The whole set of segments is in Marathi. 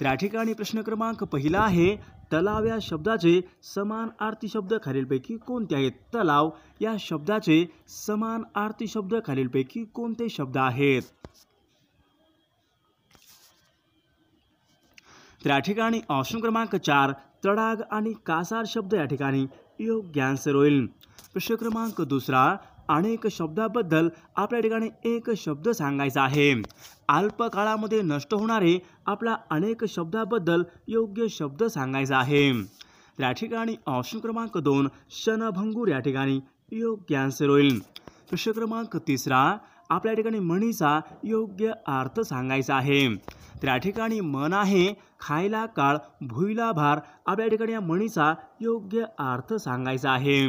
त्या ठिकाणी प्रश्न क्रमांक पहिला आहे तलाव या शब्दाचे समान आरती शब्द खालीलपैकी कोणते आहेत तलाव या शब्दाचे समान आरती शब्द खालीलपैकी कोणते शब्द आहेत त्या ठिकाणी ऑप्शन क्रमांक चार तडाग आणि कासार शब्द या ठिकाणी योग्य आन्सर होईल प्रश्न क्रमांक दुसरा अनेक शब्दाबद्दल आपल्या ठिकाणी एक शब्द सांगायचा आहे अल्प काळामध्ये नष्ट होणारे आपला अनेक शब्दाबद्दल योग्य शब्द सांगायचा आहे या ठिकाणी ऑप्शन क्रमांक दोन शनभंगूर या ठिकाणी योग्य आन्सर होईल प्रश्न क्रमांक तिसरा आपल्या ठिकाणी मणीचा योग्य अर्थ सांगायचा आहे त्या ठिकाणी मन आहे खायला काळ भुईला भार आपल्या ठिकाणी या मणीचा योग्य अर्थ सांगायचा आहे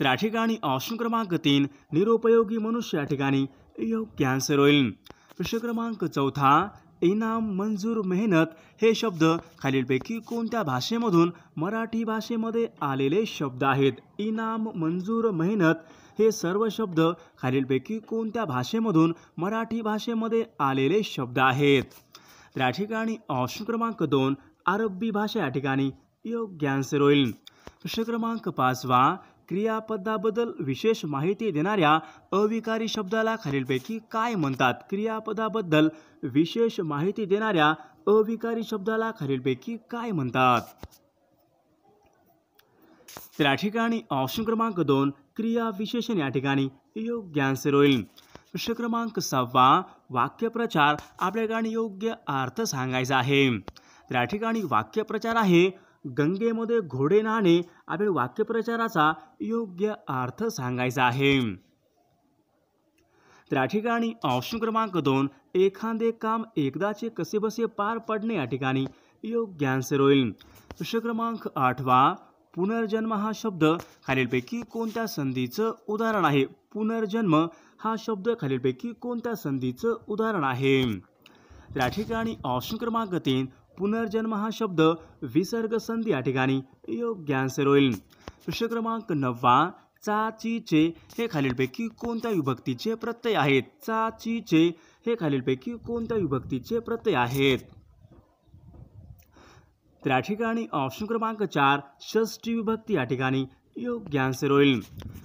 तर ठिकाणी ऑप्शन क्रमांक तीन निरुपयोगी मनुष्य या ठिकाणी योग्य आन्सर होईल प्रश्न क्रमांक चौथा इनाम मंजूर मेहनत हे शब्द खालीलपैकी कोणत्या भाषेमधून मराठी भाषेमध्ये आलेले शब्द आहेत इनाम मंजूर मेहनत हे सर्व शब्द खालीलपैकी कोणत्या भाषेमधून मराठी भाषेमध्ये आलेले शब्द आहेत तर ठिकाणी ऑप्शन क्रमांक दोन अरबी भाषा या ठिकाणी योग्य आन्सर होईल प्रश्न क्रमांक पाचवा क्रियापदाबद्दल विशेष माहिती देणाऱ्या अविकारी शब्दाला खालीलपैकी काय म्हणतात क्रियापदाबद्दल विशेष माहिती देणाऱ्या अविकारी शब्दाला खालीलपैकी काय म्हणतात त्या ठिकाणी ऑप्शन क्रमांक दोन क्रियाविशेषण या ठिकाणी योग्य आन्सर होईल प्रश्न क्रमांक सव्वा वाक्यप्रचार आपल्या ठिकाणी योग्य अर्थ सांगायचा आहे त्या ठिकाणी वाक्यप्रचार आहे गंगेमध्ये घोडे नाणे वाक्य वाक्यप्रचाराचा योग्य अर्थ सांगायचा आहे त्या ठिकाणी ऑप्शन क्रमांक दोन एखादे काम एकदाचे कसेबसे पार पडणे या ठिकाणी योग्य आन्सर होईल प्रश्न क्रमांक आठवा पुनर्जन्म हा शब्द खालीलपैकी कोणत्या संधीचं उदाहरण आहे पुनर्जन्म हा शब्द खालीलपैकी कोणत्या संधीचं उदाहरण आहे त्या ठिकाणी ऑप्शन क्रमांक तीन पुनर्जन्म हा शब्द विसर्ग संधी या ठिकाणी आन्सर होईल प्रश्न क्रमांक नववा चाचीचे हे खालीलपैकी कोणत्या विभक्तीचे प्रत्यय आहेत चे हे खालीलपैकी कोणत्या विभक्तीचे प्रत्यय आहेत त्या ठिकाणी ऑप्शन क्रमांक चार षष्टी विभक्ती या ठिकाणी होईल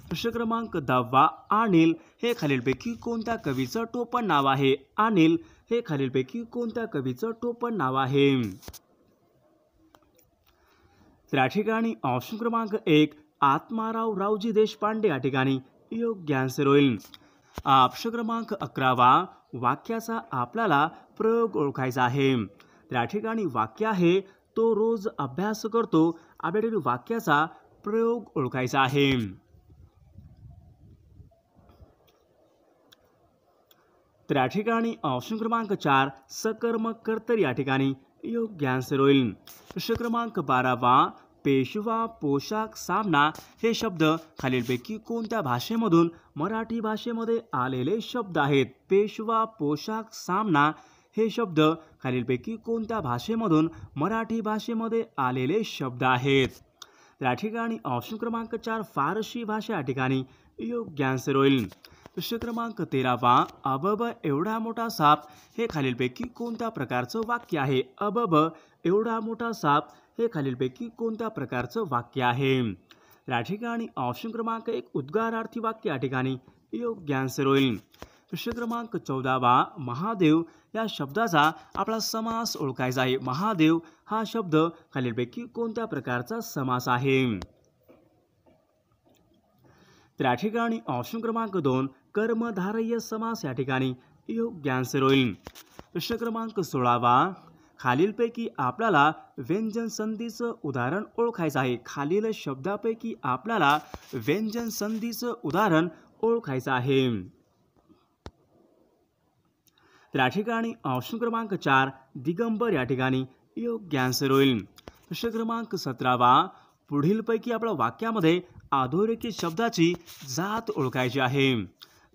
प्रश्न क्रमांक दहावा अनिल हे खालीलपैकी कोणत्या कवीचं टोपण नाव आहे अनिल हे खालीलपैकी कोणत्या कवीचं टोपण नाव आहे त्या ठिकाणी ऑप्शन क्रमांक एक आत्माराव रावजी देशपांडे या ठिकाणी योग्य आन्सर होईल ऑप्शन क्रमांक अकरावा वाक्याचा आपल्याला प्रयोग ओळखायचा आहे त्या ठिकाणी वाक्य आहे तो रोज अभ्यास करतो आपल्या ठिकाणी वाक्याचा प्रयोग ओळखायचा आहे तर या ठिकाणी ऑप्शन क्रमांक चार सकर्मक कर्तर या ठिकाणी योग्य आन्सर होईल प्रश्न क्रमांक बारावा पेशवा पोशाख सामना हे शब्द खालीलपैकी कोणत्या भाषेमधून मराठी भाषेमध्ये आलेले शब्द आहेत पेशवा पोशाख सामना हे शब्द खालीलपैकी कोणत्या भाषेमधून मराठी भाषेमध्ये आलेले शब्द आहेत या ठिकाणी ऑप्शन क्रमांक चार फारशी भाषा या ठिकाणी योग्य आन्सर होईल प्रश्न क्रमांक तेरावा अबब एवढा मोठा साप हे खालीलपैकी कोणत्या प्रकारचं वाक्य आहे अबब एवढा मोठा साप हे खालीलपैकी कोणत्या प्रकारचं वाक्य आहे या ठिकाणी ऑप्शन क्रमांक एक उद्गारार्थी वाक्य या ठिकाणी योग्य आन्सर होईल प्रश्न क्रमांक चौदावा महादेव या शब्दाचा आपला समास ओळखायचा आहे महादेव हा शब्द खालीलपैकी कोणत्या प्रकारचा समास आहे तर या ठिकाणी ऑप्शन क्रमांक दोन कर्मधारय समास या ठिकाणी योग्य आन्सर होईल प्रश्न क्रमांक सोळावा खालीलपैकी आपल्याला व्यंजन संधीचं उदाहरण ओळखायचं आहे खालील शब्दापैकी आपल्याला व्यंजन संधीचं उदाहरण ओळखायचं आहे तर या ठिकाणी ऑप्शन क्रमांक चार दिगंबर या ठिकाणी योग्य आन्सर होईल प्रश्न क्रमांक सतरावा पुढीलपैकी आपल्या वाक्यामध्ये आधोरेखित शब्दाची जात ओळखायची आहे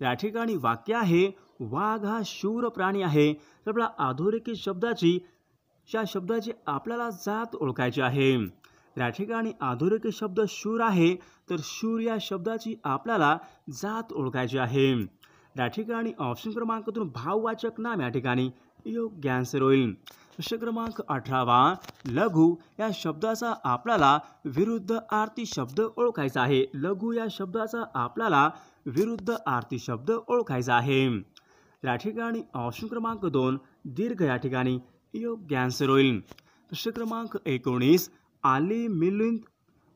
या ठिकाणी वाक्य आहे वाघ हा शूर प्राणी आहे तर आपला अधोरेखित शब्दाची या शब्दाची आपल्याला जात ओळखायची आहे या ठिकाणी आधोरेखी शब्द शूर आहे तर शूर या शब्दाची आपल्याला जात ओळखायची आहे या ठिकाणी ऑप्शन क्रमांकातून भाववाचक नाम या ठिकाणी योग्य आन्सर होईल प्रश्न क्रमांक अठरावा लघु या शब्दाचा आपल्याला विरुद्ध आरती शब्द ओळखायचा आहे लघु या शब्दाचा आपल्याला विरुद्ध आरती शब्द ओळखायचा आहे या ठिकाणी ऑप्शन क्रमांक दोन दीर्घ या ठिकाणी योग्य आन्सर होईल प्रश्न क्रमांक एकोणीस आली मिलिंद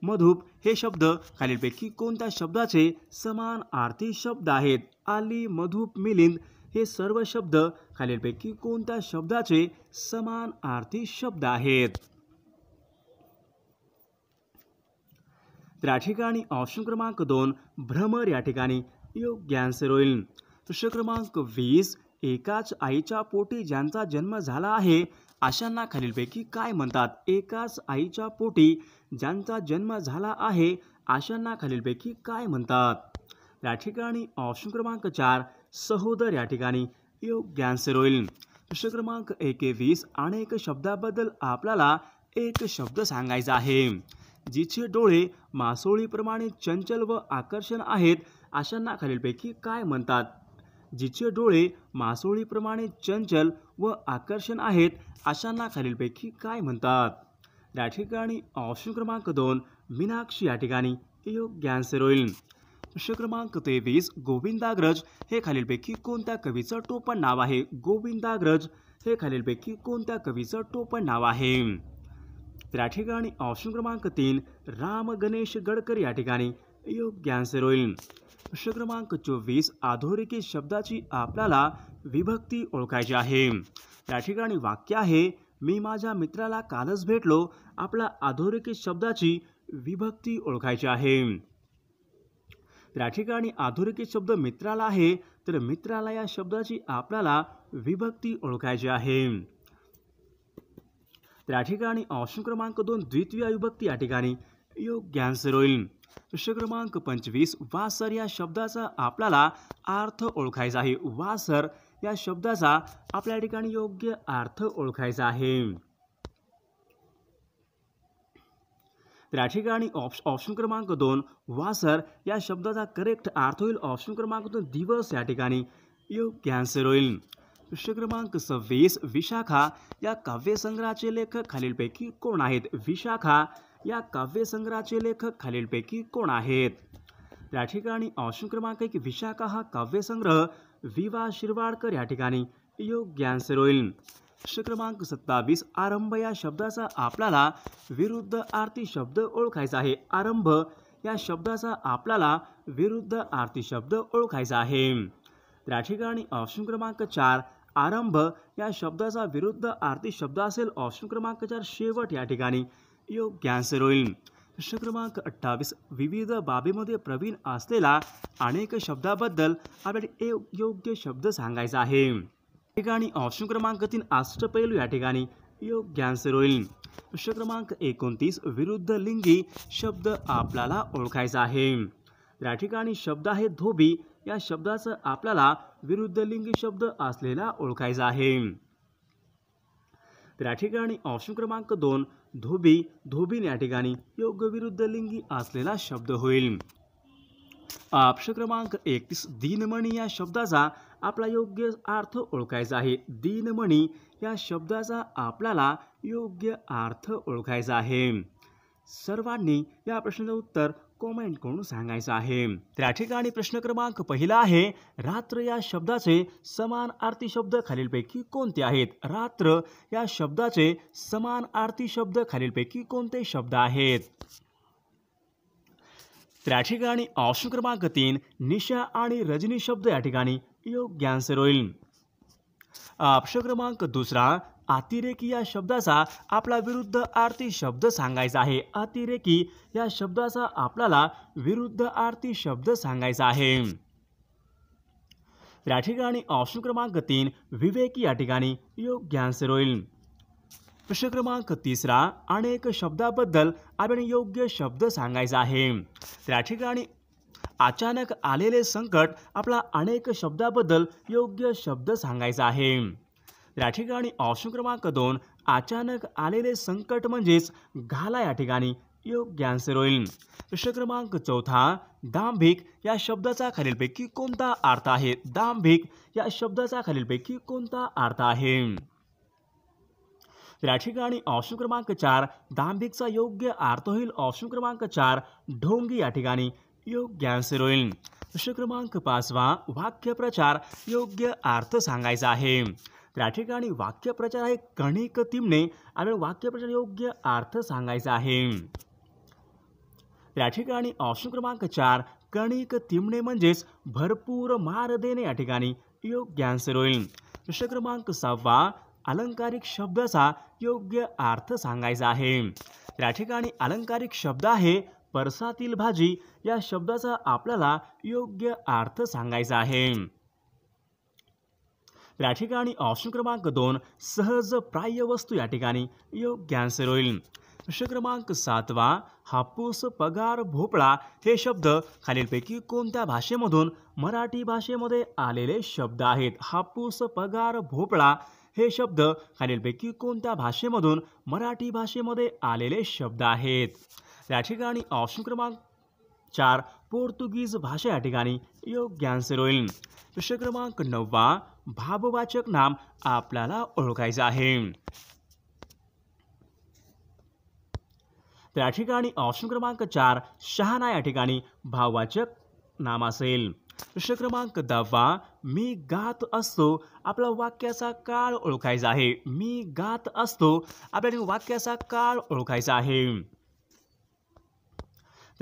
मधुप हे शब्द खालीलपैकी कोणत्या शब्दाचे समान आरती शब्द आहेत आली मधुप मिलिंद हे सर्व शब्द खालीलपैकी कोणत्या शब्दाचे समान आर्थिक शब्द आहेत तर या ठिकाणी ऑप्शन क्रमांक दोन भ्रमर या ठिकाणी योग्य आन्सर होईल प्रश्न क्रमांक वीस एकाच आईच्या पोटी ज्यांचा जन्म झाला आहे अशांना खालीलपैकी काय म्हणतात एकाच आईच्या पोटी ज्यांचा जन्म झाला आहे अशांना खालीलपैकी काय म्हणतात या ठिकाणी ऑप्शन क्रमांक चार सहोदर या ठिकाणी योग्य आन्सर होईल प्रश्न क्रमांक एके वीस आणि एक शब्दाबद्दल आपल्याला एक शब्द सांगायचा आहे जिचे डोळे मासोळीप्रमाणे चंचल व आकर्षण आहेत अशांना खालीलपैकी काय म्हणतात जिचे डोळे मासोळीप्रमाणे चंचल व आकर्षण आहेत अशांना खालीलपैकी काय म्हणतात या ठिकाणी ऑप्शन क्रमांक दोन मीनाक्षी या ठिकाणी योग्य आन्सर होईल शिष्य क्रमांक तेवीस गोविंदाग्रज हे खालीलपैकी कोणत्या कवीचं टोपण नाव आहे गोविंदाग्रज हे खालीलपैकी कोणत्या कवीचं टोपण नाव आहे तर या ठिकाणी ऑप्शन क्रमांक तीन राम गणेश गडकर या ठिकाणी योग्य आन्सर होईल प्रश्न क्रमांक चोवीस आधोरेखी शब्दाची आपल्याला विभक्ती ओळखायची आहे या ठिकाणी वाक्य आहे मी माझ्या मित्राला कालच भेटलो आपला आधोरेखी शब्दाची विभक्ती ओळखायची आहे त्या ठिकाणी अधोरेखित शब्द मित्राला आहे तर मित्राला या शब्दाची आपल्याला विभक्ती ओळखायची आहे त्या ठिकाणी ऑप्शन क्रमांक दोन द्वितीय विभक्ती या ठिकाणी योग्य आन्सर होईल प्रश्न क्रमांक पंचवीस वासर या शब्दाचा आपल्याला अर्थ ओळखायचा आहे वासर या शब्दाचा आपल्या ठिकाणी योग्य अर्थ ओळखायचा आहे त्या ठिकाणी ऑप्श ऑप्शन क्रमांक दोन वासर या शब्दाचा करेक्ट अर्थ होईल ऑप्शन क्रमांक दोन दिवस या ठिकाणी योग्य आन्सर होईल प्रश्न क्रमांक सव्वीस विशाखा या काव्यसंग्रहाचे लेखक खालीलपैकी कोण आहेत विशाखा या काव्यसंग्रहाचे लेखक खालीलपैकी कोण आहेत त्या ठिकाणी ऑप्शन क्रमांक एक विशाखा हा काव्यसंग्रह विवा शिरवाडकर या ठिकाणी योग्य आन्सर होईल क्रमांक सत्तावीस आरंभ या शब्दाचा आपल्याला विरुद्ध आरती शब्द ओळखायचा आहे आरंभ या शब्दाचा आपल्याला विरुद्ध आरती शब्द ओळखायचा आहे त्या ठिकाणी ऑप्शन क्रमांक चार आरंभ या शब्दाचा विरुद्ध आरती शब्द असेल ऑप्शन क्रमांक चार शेवट या ठिकाणी योग्य आन्सर होईल प्रश्न क्रमांक अठ्ठावीस विविध बाबीमध्ये प्रवीण असलेला अनेक शब्दाबद्दल आपल्याला योग्य शब्द सांगायचा आहे ठिकाणी ऑप्शन क्रमांक तीन अष्टपैलू या ठिकाणी योग्य आन्सर होईल प्रश्न क्रमांक एकोणतीस विरुद्ध लिंगी शब्द आपल्याला ओळखायचा आहे या ठिकाणी शब्द आहे धोबी या शब्दाचं आपल्याला विरुद्ध लिंगी शब्द असलेला ओळखायचा आहे त्या ठिकाणी ऑप्शन क्रमांक दोन धोबी धोबीन या ठिकाणी योग्य विरुद्ध लिंगी असलेला शब्द होईल ऑप्शन क्रमांक एकतीस दिनमणी या शब्दाचा आपला योग्य अर्थ ओळखायचा आहे दिनमणी या शब्दाचा आपल्याला योग्य अर्थ ओळखायचा आहे सर्वांनी या प्रश्नाचं उत्तर कॉमेंट करून सांगायचं आहे त्या ठिकाणी प्रश्न क्रमांक पहिला आहे रात्र या शब्दाचे समान आरती शब्द खालीलपैकी कोणते आहेत रात्र या शब्दाचे समान आरती शब्द खालीलपैकी कोणते शब्द आहेत त्या ठिकाणी ऑप्शन क्रमांक तीन निशा आणि रजनी शब्द या ठिकाणी योग्य आन्सर होईल अपक्ष क्रमांक दुसरा अतिरेकी या शब्दाचा आपला विरुद्ध आरती शब्द सांगायचा आहे अतिरेकी या शब्दाचा आपल्याला विरुद्ध आरती शब्द सांगायचा आहे या ठिकाणी ऑप्शन क्रमांक तीन विवेकी या ठिकाणी योग्य आन्सर होईल प्रश्न क्रमांक तिसरा अनेक शब्दाबद्दल आपण योग्य शब्द सांगायचा आहे त्या ठिकाणी अचानक आलेले संकट आपला अनेक शब्दाबद्दल योग्य शब्द सांगायचा आहे या ठिकाणी ऑप्शन क्रमांक दोन अचानक आलेले संकट म्हणजेच घाला या ठिकाणी योग्य आन्सर होईल प्रश्न क्रमांक चौथा दांभिक या शब्दाचा खालीलपैकी कोणता अर्थ आहे दांभिक या शब्दाचा खालीलपैकी कोणता अर्थ आहे या ठिकाणी ऑप्शन क्रमांक चार दांभिकचा योग्य अर्थ होईल ऑप्शन क्रमांक चार ढोंगी या ठिकाणी योग्य आन्सर होईल प्रश्न क्रमांक पाचवा वाक्यप्रचार योग्य अर्थ सांगायचा आहे त्या ठिकाणी वाक्यप्रचार आहे कणिक तिमणे वाक्य वाक्यप्रचार योग्य अर्थ सांगायचा आहे त्या ठिकाणी ऑप्शन क्रमांक चार कणिक तिमणे म्हणजेच भरपूर मार देणे या ठिकाणी योग्य आन्सर होईल प्रश्न क्रमांक सहावा अलंकारिक शब्दाचा योग्य अर्थ सांगायचा आहे त्या ठिकाणी अलंकारिक शब्द आहे परसातील भाजी या शब्दाचा आपल्याला योग्य अर्थ सांगायचा आहे या ठिकाणी ऑप्शन क्रमांक दोन सहज प्राय वस्तू या ठिकाणी योग्य आन्सर होईल प्रश्न क्रमांक सातवा हापूस पगार भोपळा हे शब्द खालीलपैकी कोणत्या भाषेमधून मराठी भाषेमध्ये आलेले शब्द आहेत हापूस पगार भोपळा हे शब्द खालीलपैकी कोणत्या भाषेमधून मराठी भाषेमध्ये आलेले शब्द आहेत या ठिकाणी ऑप्शन क्रमांक चार पोर्तुगीज भाषा या ठिकाणी योग्य आन्सर होईल प्रश्न क्रमांक नववा भाववाचक नाम आपल्याला ओळखायचं आहे त्या ठिकाणी ऑप्शन क्रमांक चार शहाणा या ठिकाणी भाववाचक नाम असेल प्रश्न क्रमांक दहावा मी गात असतो आपला वाक्याचा काळ ओळखायचा आहे मी गात असतो आपल्या वाक्याचा काळ ओळखायचा आहे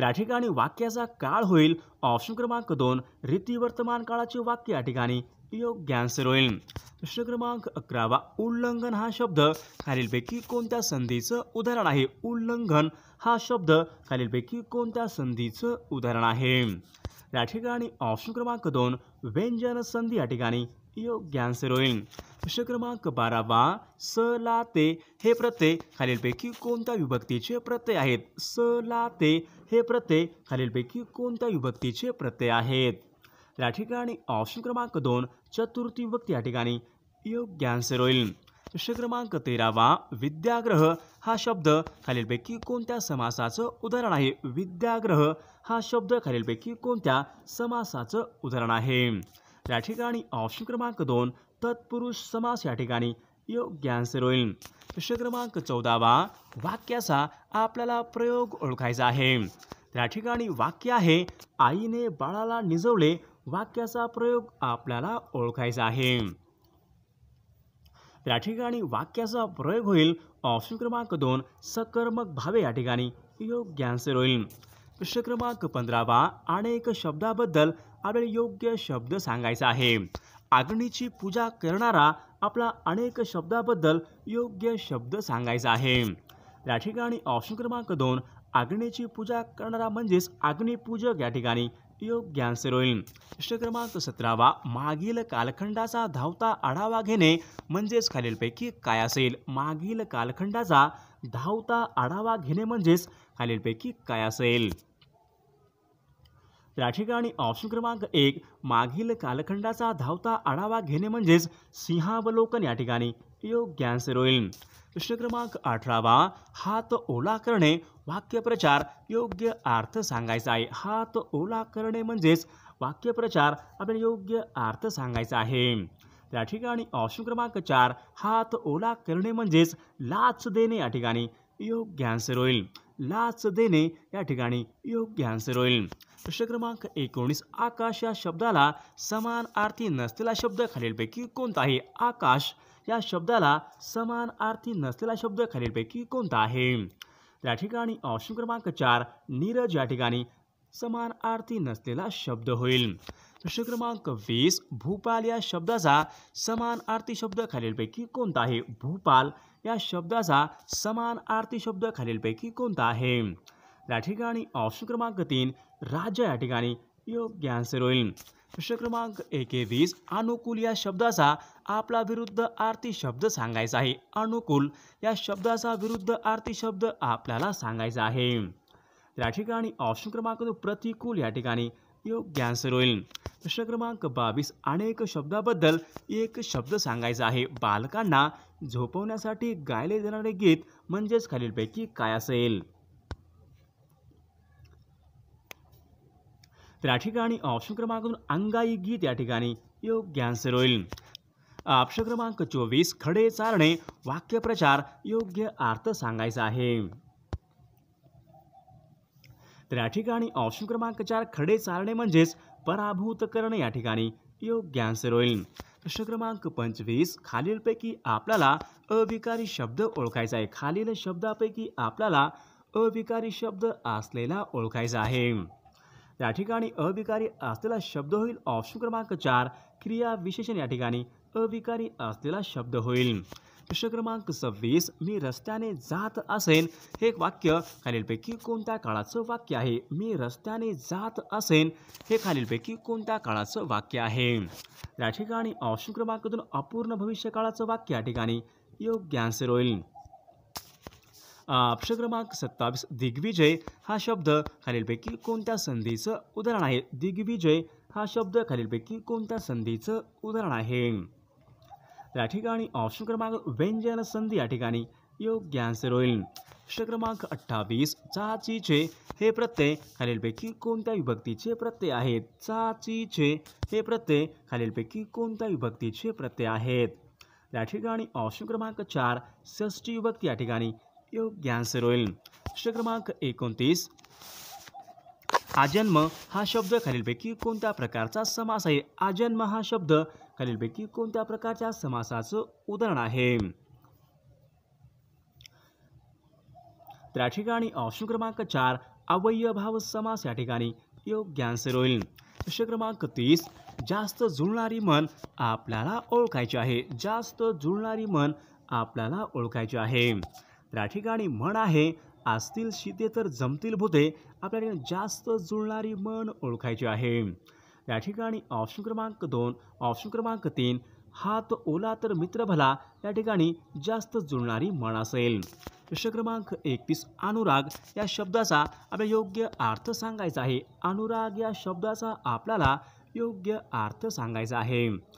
त्या ठिकाणी वाक्याचा काळ होईल ऑप्शन क्रमांक दोन रीती वर्तमान काळाचे वाक्य या ठिकाणी योग्य आन्सर होईल प्रश्न क्रमांक अकरावा उल्लंघन हा शब्द खालीलपैकी कोणत्या संधीचं उदाहरण आहे उल्लंघन हा शब्द खालीलपैकी कोणत्या संधीचं उदाहरण आहे या ठिकाणी ऑप्शन क्रमांक दोन व्यंजन संधी या ठिकाणी होईल प्रश्न क्रमांक बारावा स ला ते हे प्रत्यय खालीलपैकी कोणत्या विभक्तीचे प्रत्यय आहेत स ला ते हे प्रत्यय खालीलपैकी कोणत्या विभक्तीचे प्रत्यय आहेत या ठिकाणी ऑप्शन क्रमांक दोन चतुर्थी विभक्ती या ठिकाणी योग्य आन्सर होईल प्रश्न क्रमांक तेरावा विद्याग्रह हा शब्द खालीलपैकी कोणत्या समासाचं उदाहरण आहे विद्याग्रह हा शब्द खालीलपैकी कोणत्या समासाचं उदाहरण आहे या ठिकाणी ऑप्शन क्रमांक दोन तत्पुरुष समास या ठिकाणी योग्य आन्सर होईल प्रश्न क्रमांक चौदावा वाक्याचा आपल्याला प्रयोग ओळखायचा आहे त्या ठिकाणी वाक्य आहे आईने बाळाला निजवले वाक्याचा प्रयोग आपल्याला ओळखायचा आहे त्या ठिकाणी वाक्याचा प्रयोग होईल ऑप्शन क्रमांक दोन सकर्मक भावे या ठिकाणी योग्य आन्सर होईल प्रश्न क्रमांक पंधरावा अनेक शब्दाबद्दल आपल्याला योग्य शब्द सांगायचा आहे अग्नीची पूजा करणारा आपला अनेक शब्दाबद्दल योग्य शब्द सांगायचा आहे या ठिकाणी ऑप्शन क्रमांक दोन अग्नीची पूजा करणारा म्हणजेच अग्निपूजक या ठिकाणी योग्य आन्सर होईल प्रश्न क्रमांक सतरावा मागील कालखंडाचा धावता आढावा घेणे म्हणजेच खालीलपैकी काय असेल मागील कालखंडाचा धावता आढावा घेणे म्हणजेच खालीलपैकी काय असेल त्या ठिकाणी ऑप्शन क्रमांक एक मागील कालखंडाचा धावता आढावा घेणे म्हणजेच सिंहावलोकन या ठिकाणी योग्य आन्सर होईल प्रश्न क्रमांक अठरावा हात ओला करणे वाक्यप्रचार योग्य अर्थ सांगायचा आहे हात ओला करणे म्हणजेच वाक्यप्रचार आपल्याला योग्य अर्थ सांगायचा आहे त्या ठिकाणी ऑप्शन क्रमांक चार हात ओला करणे म्हणजेच लाच देणे या ठिकाणी योग्य आन्सर होईल लाच देणे या ठिकाणी योग्य आन्सर होईल प्रश्न क्रमांक एकोणीस आकाश या शब्दाला समान अर्थी नसलेला शब्द खालीलपैकी कोणता आहे आकाश या शब्दाला समान अर्थी नसलेला शब्द खालीलपैकी कोणता आहे या ठिकाणी ऑप्शन क्रमांक चार नीरज या ठिकाणी समान अर्थी नसलेला शब्द होईल प्रश्न क्रमांक वीस भूपाल या शब्दाचा समान अर्थी शब्द खालीलपैकी कोणता आहे भूपाल या शब्दाचा समान आरती शब्द खालीलपैकी कोणता आहे या ठिकाणी ऑप्शन क्रमांक तीन राज्य या ठिकाणी योग्य आन्सर होईल प्रश्न क्रमांक वीस अनुकूल या शब्दाचा आपला विरुद्ध आरती शब्द सांगायचा आहे अनुकूल या शब्दाचा विरुद्ध आरती शब्द आपल्याला सांगायचा आहे या ठिकाणी ऑप्शन क्रमांक प्रतिकूल या ठिकाणी योग्य आन्सर होईल प्रश्न क्रमांक बावीस अनेक शब्दाबद्दल एक शब्द सांगायचा आहे बालकांना झोपवण्यासाठी गायले जाणारे गीत म्हणजेच खालीलपैकी काय असेल तर ठिकाणी ऑप्शन क्रमांक अंगाई गीत या ठिकाणी योग्य आन्सर होईल ऑप्शन क्रमांक चोवीस खडे चारणे वाक्यप्रचार योग्य अर्थ सांगायचा आहे तर या ठिकाणी ऑप्शन क्रमांक चार खडे चारणे म्हणजेच पराभूत करणे या ठिकाणी योग्य आन्सर होईल प्रश्न क्रमांक पंचवीस खालीलपैकी आपल्याला अविकारी शब्द ओळखायचा आहे खालील शब्दापैकी आपल्याला अविकारी शब्द असलेला ओळखायचा आहे या ठिकाणी अविकारी असलेला शब्द होईल ऑप्शन क्रमांक चार क्रिया विशेषण या ठिकाणी अविकारी असलेला शब्द होईल प्रश्न क्रमांक सव्वीस मी रस्त्याने जात असेन हे वाक्य खालीलपैकी कोणत्या काळाचं वाक्य आहे मी रस्त्याने जात असेन हे खालीलपैकी कोणत्या काळाचं वाक्य आहे या ठिकाणी ऑप्शन क्रमांक दोन अपूर्ण भविष्य काळाचं वाक्य या ठिकाणी योग्य आन्सर होईल ऑप्शन क्रमांक सत्तावीस दिग्विजय हा शब्द खालीलपैकी कोणत्या संधीचं उदाहरण आहे दिग्विजय हा शब्द खालीलपैकी कोणत्या संधीचं उदाहरण आहे या ठिकाणी ऑप्शन क्रमांक व्यंजन संधी या ठिकाणी योग्य आन्सर होईल प्रश्न क्रमांक अठ्ठावीस चाचीचे हे प्रत्यय खालीलपैकी कोणत्या विभक्तीचे प्रत्यय आहेत चाचीचे हे प्रत्यय खालीलपैकी कोणत्या विभक्तीचे प्रत्यय आहेत या ठिकाणी ऑप्शन क्रमांक चार षष्टी विभक्ती या ठिकाणी योग्य आन्सर होईल प्रश्न क्रमांक एकोणतीस आजन्म हा शब्द खालीलपैकी कोणत्या प्रकारचा समास आहे आजन्म हा शब्द खालीलपैकी कोणत्या प्रकारच्या समासाचं उदाहरण आहे त्या ठिकाणी ऑप्शन क्रमांक चार अवयभाव समास या ठिकाणी योग्य आन्सर होईल प्रश्न क्रमांक तीस जास्त जुळणारी मन आपल्याला ओळखायचे आहे जास्त जुळणारी मन आपल्याला ओळखायचे आहे त्या ठिकाणी मन आहे असतील शीते तर जमतील भूते आपल्याला जास्त जुळणारी मन ओळखायची आहे या ठिकाणी ऑप्शन क्रमांक दोन ऑप्शन क्रमांक तीन हात ओला तर मित्र भला या ठिकाणी जास्त जुळणारी म्हण असेल प्रश्न क्रमांक एकतीस अनुराग या शब्दाचा आपल्याला योग्य अर्थ सांगायचा आहे अनुराग या शब्दाचा आपल्याला योग्य अर्थ सांगायचा आहे